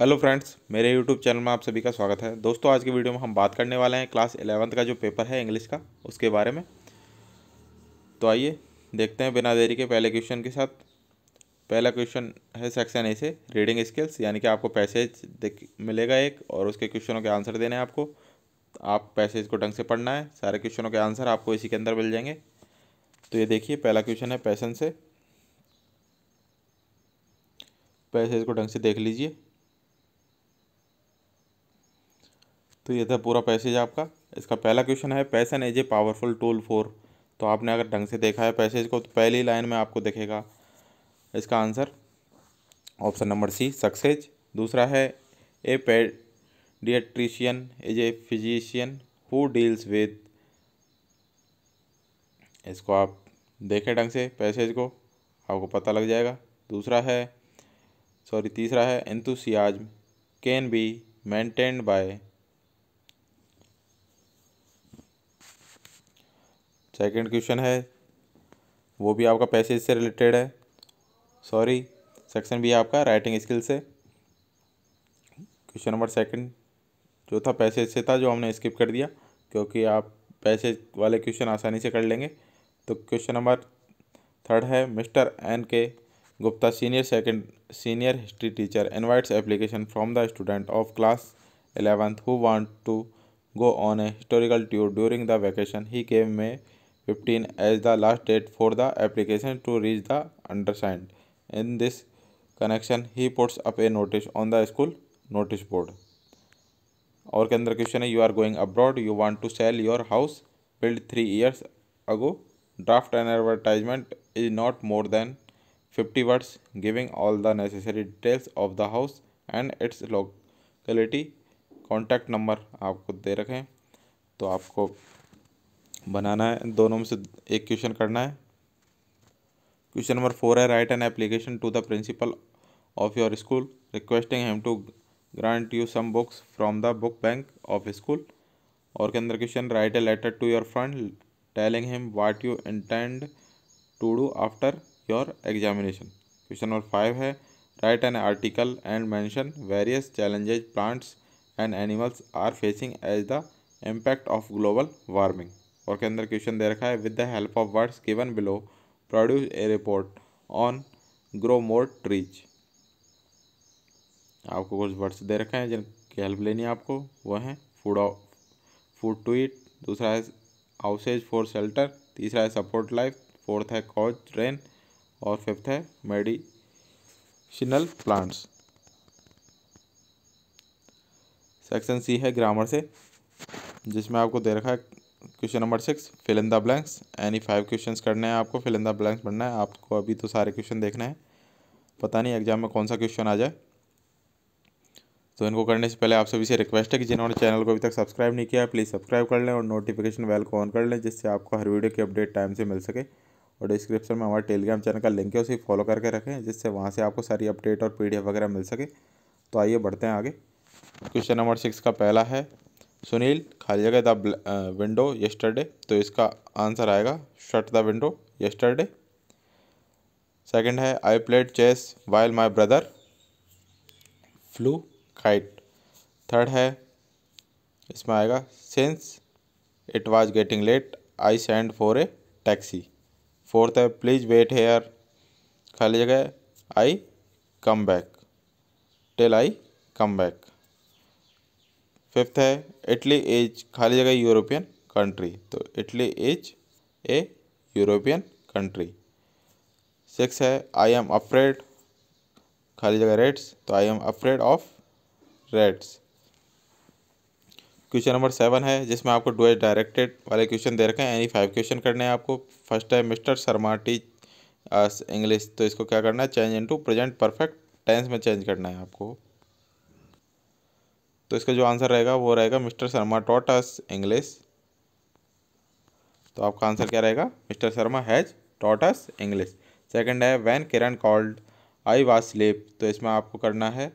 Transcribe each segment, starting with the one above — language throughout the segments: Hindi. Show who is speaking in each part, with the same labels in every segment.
Speaker 1: हेलो फ्रेंड्स मेरे यूट्यूब चैनल में आप सभी का स्वागत है दोस्तों आज की वीडियो में हम बात करने वाले हैं क्लास एलेवंथ का जो पेपर है इंग्लिश का उसके बारे में तो आइए देखते हैं बिना देरी के पहले क्वेश्चन के साथ पहला क्वेश्चन है सेक्शन ए से रीडिंग स्किल्स यानी कि आपको पैसेज मिलेगा एक और उसके क्वेश्चनों के आंसर देने हैं आपको आप पैसेज को ढंग से पढ़ना है सारे क्वेश्चनों के आंसर आपको इसी के अंदर मिल जाएंगे तो ये देखिए पहला क्वेश्चन है पैसन से पैसेज को ढंग से देख लीजिए तो ये था पूरा पैसेज आपका इसका पहला क्वेश्चन है passion as a powerful tool for तो आपने अगर ढंग से देखा है पैसेज को तो पहली लाइन में आपको दिखेगा इसका answer option number C success दूसरा है a pediatrician as a physician who deals with इसको आप देखें ढंग से पैसेज को आपको पता लग जाएगा दूसरा है सॉरी तीसरा है enthusiasm can be maintained by second question है वो भी आपका पैसेज से रिलेटेड है सॉरी सेक्शन भी आपका राइटिंग स्किल से क्वेश्चन नंबर सेकंड जो था पैसेज से था जो हमने स्किप कर दिया क्योंकि आप पैसेज वाले क्वेश्चन आसानी से कर लेंगे तो क्वेश्चन नंबर थर्ड है Mister N K Gupta senior second senior history teacher invites application from the student of class eleventh who want to go on a historical tour during the vacation he came May fifteen as the last date for the application to reach the undersigned. In this connection he puts up a notice on the school notice board और के अंदर क्वेश्चन है you are going abroad you want to sell your house build three years ago draft and advertisement is not more than fifty words giving all the necessary details of the house and its locality contact number आपको दे रखें तो आपको बनाना है दोनों में से एक क्वेश्चन करना है क्वेश्चन नंबर फोर है write an application to the principal of your school requesting him to grant you some books from the book bank of school और के अंदर question write a letter to your friend telling him what you intend to do after your examination question number five है write an article and mention various challenges plants and animals are facing as the impact of global warming और के अंदर क्वेश्चन दे रखा है with the help of words given below produce a report on grow more trees आपको कुछ वर्ड्स दे रखे हैं जिनकी हेल्प लेनी है आपको वह हैं फूड फूड टू ईट दूसरा है हाउसेज फॉर शेल्टर तीसरा है सपोर्ट लाइफ फोर्थ है कॉज ट्रेन और फिफ्थ है मेडिसिनल प्लांट्स सेक्शन सी है ग्रामर से जिसमें आपको दे रखा है question number six fill in the blanks any five question करने हैं आपको फिल इन द ब्लैंक्स बनना है आपको अभी तो सारे क्वेश्चन देखना है पता नहीं एग्जाम में कौन सा क्वेश्चन आ जाए तो इनको करने से पहले आप सभी से रिक्वेस्ट है कि जिन्होंने चैनल को अभी तक सब्सक्राइब नहीं किया है प्लीज़ सब्सक्राइब कर लें और नोटिफिकेशन बेल को ऑन कर लें जिससे आपको हर वीडियो की अपडेट टाइम से मिल सके और डिस्क्रिप्शन में हमारे टेलीग्राम चैनल का लिंक है उसे फॉलो करके रखें जिससे वहाँ से आपको सारी अपडेट और पी वगैरह मिल सके तो आइए बढ़ते हैं आगे क्वेश्चन नंबर सिक्स का पहला है सुनील खाली जगह द विंडो येस्टरडे तो इसका आंसर आएगा shut the window yesterday second है I played chess while my brother flew kite third है इसमें आएगा since it was getting late I send for a taxi fourth है प्लीज़ वेट हेयर खाली जगह I come back till I come back fifth है इटली इज खाली जगह यूरोपियन कंट्री तो Italy is a European country six है आई एम अफ्रेड खाली जगह रेड्स तो आई am afraid of rats question number seven है जिसमें आपको डुएस डायरेक्टेड वाले क्वेश्चन दे रखे हैं यानी फाइव क्वेश्चन करने हैं आपको फर्स्ट है मिस्टर शर्मा टीच इंग्लिश तो इसको क्या करना है change into present perfect tense में चेंज करना है आपको तो इसका जो आंसर रहेगा वो रहेगा Mister Sharma taught us English तो आपका आंसर क्या रहेगा Mister Sharma has taught us English second है when Kiran called I was sleep तो इसमें आपको करना है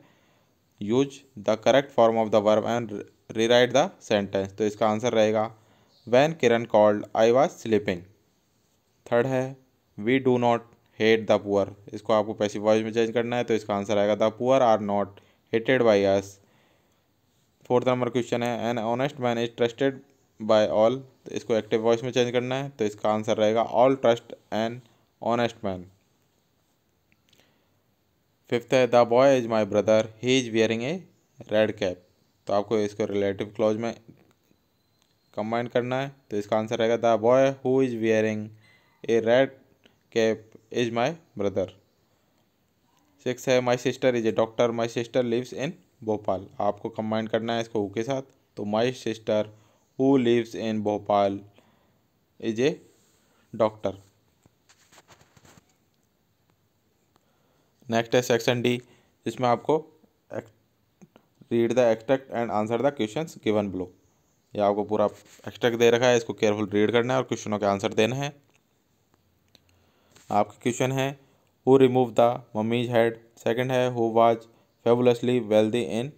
Speaker 1: use the correct form of the verb and rewrite the sentence तो इसका आंसर रहेगा when Kiran called I was sleeping third है we do not hate the poor इसको आपको पैसिव वॉइस में चेंज करना है तो इसका आंसर आएगा the poor are not hated by us fourth number question है an honest man is trusted by all तो इसको एक्टिव वॉइस में चेंज करना है तो इसका आंसर रहेगा all trust an honest man fifth है the boy is my brother he is wearing a red cap तो आपको इसको रिलेटिव क्लोज में कंबाइन करना है तो इसका आंसर रहेगा the boy who is wearing a red cap is my brother six है my sister is a doctor my sister lives in Bhopal आपको कंबाइन करना है इसको हु के साथ तो my sister who lives in Bhopal is a doctor next है सेक्शन डी इसमें आपको read the extract and answer the question given below ये आपको पूरा एक्सट्रैक्ट दे रखा है इसको केयरफुल रीड करना है और क्वेश्चनों के आंसर देना है आपके क्वेश्चन है who remove the mummy's head second है who was fabulously wealthy in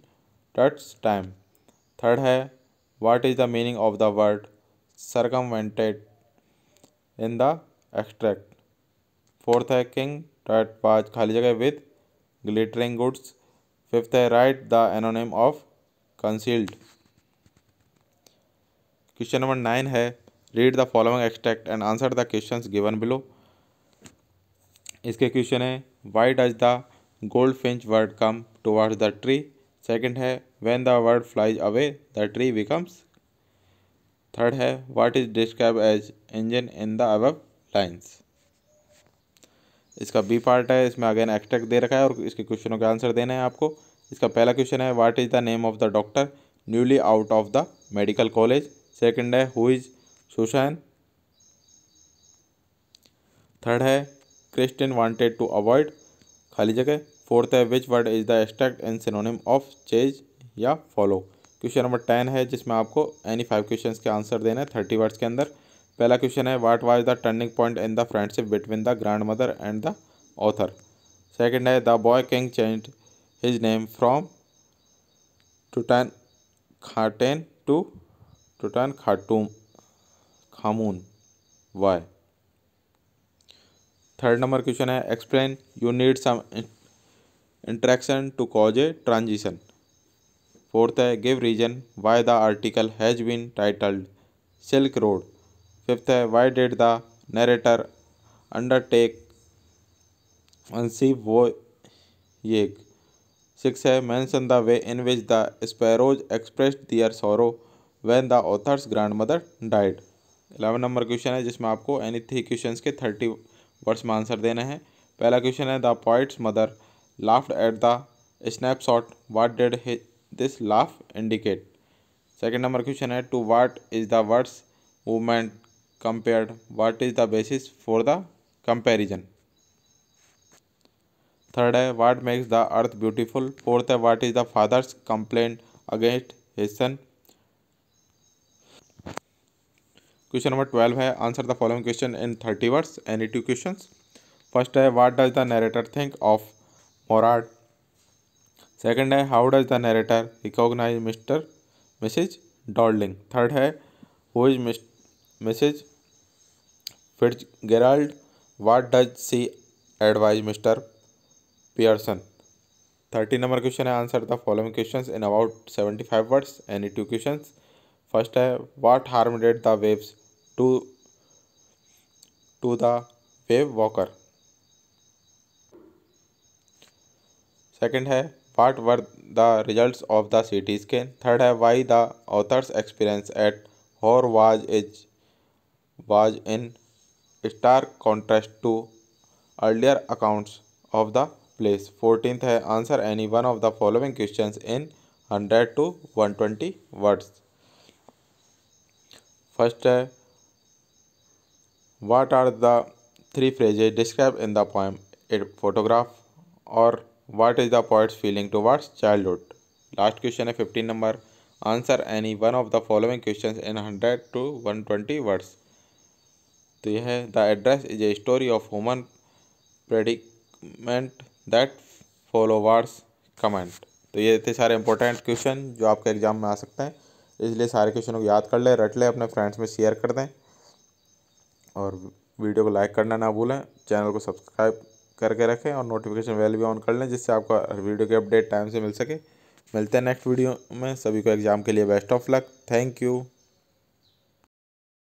Speaker 1: Tut's time third है what is the meaning of the word circumvented in the extract fourth है किंग टट पाज खाली जगह विद ग्लिटरिंग गुड्स फिफ्थ है राइट द एनोनिम of concealed question number nine है read the following extract and answer the question given below इसके क्वेश्चन है why does the gold Finch word come towards the tree second है when the bird flies away the tree becomes third है what is describe as engine in the above lines इसका बी पार्ट है इसमें अगेन एक्सट्रैक्ट दे रखा है और इसके क्वेश्चनों के आंसर देना है आपको इसका पहला क्वेश्चन है what is the name of the doctor newly out of the medical college second है हु इज सुशैन थर्ड है क्रिस्टिन वांटेड टू अवॉइड खाली जगह फोर्थ है which word is the extract and synonym of chase या फॉलो क्वेश्चन नंबर टेन है जिसमें आपको एनी फाइव क्वेश्चन के आंसर देने हैं थर्टी वर्ड्स के अंदर पहला क्वेश्चन है what was the turning point in the friendship between the grandmother and the author second है the boy king change his name from Tutankhaten to Tutankhamun why third number question है explain you need some interaction to cause a transition fourth है give reason why the article has been titled silk road fifth है why did the narrator undertake अनसीव वो ये सिक्स है mention the way in which the sparrows express दियर सोरो when the author's grandmother died eleven number question है जिसमें आपको एनी थ्री क्वेश्चन के थर्टी वर्ड्स में आंसर देना है पहला क्वेश्चन है the poet's mother laughed at the snapshot. What did he, this laugh indicate? Second number question है to what is the words movement compared? What is the basis for the comparison? Third है what makes the earth beautiful? Fourth है what is the father's complaint against his son? Question number twelve है answer the following question in thirty words any two questions first है what does the narrator think of Mourad second second है how does the narrator recognise Mister Mrs Dolding third है who is Mrs Fitzgerald what does she advise Mister Pearson thirty number question है answer the following question in about seventy five words any two question first है वाट harm did the waves do to the Wavewalker second है what were the result of the CT scan third है why the author's experience at Haworth was is was in stark contrast to earlier accounts of the place fourteen है answer any one of the following question in hundred to one twenty words first है what are the three phrases describe in the poem it photograph और what is the poet's feeling child childhood last question है fifteen number answer any one of the following question in hundred to one twenty words तो यह है the address is a story of human predicament that follow words comment तो ये इतने सारे इंपॉर्टेंट क्वेश्चन जो आपके एग्जाम में आ सकते हैं इसलिए सारे क्वेश्चनों को याद कर लें रट लें अपने फ्रेंड्स में शेयर कर दें और वीडियो को लाइक करना ना भूलें चैनल को सब्सक्राइब करके रखें और नोटिफिकेशन बेल भी ऑन कर लें जिससे आपको वीडियो के अपडेट टाइम से मिल सके मिलते हैं नेक्स्ट वीडियो में सभी को एग्ज़ाम के लिए best of luck thank you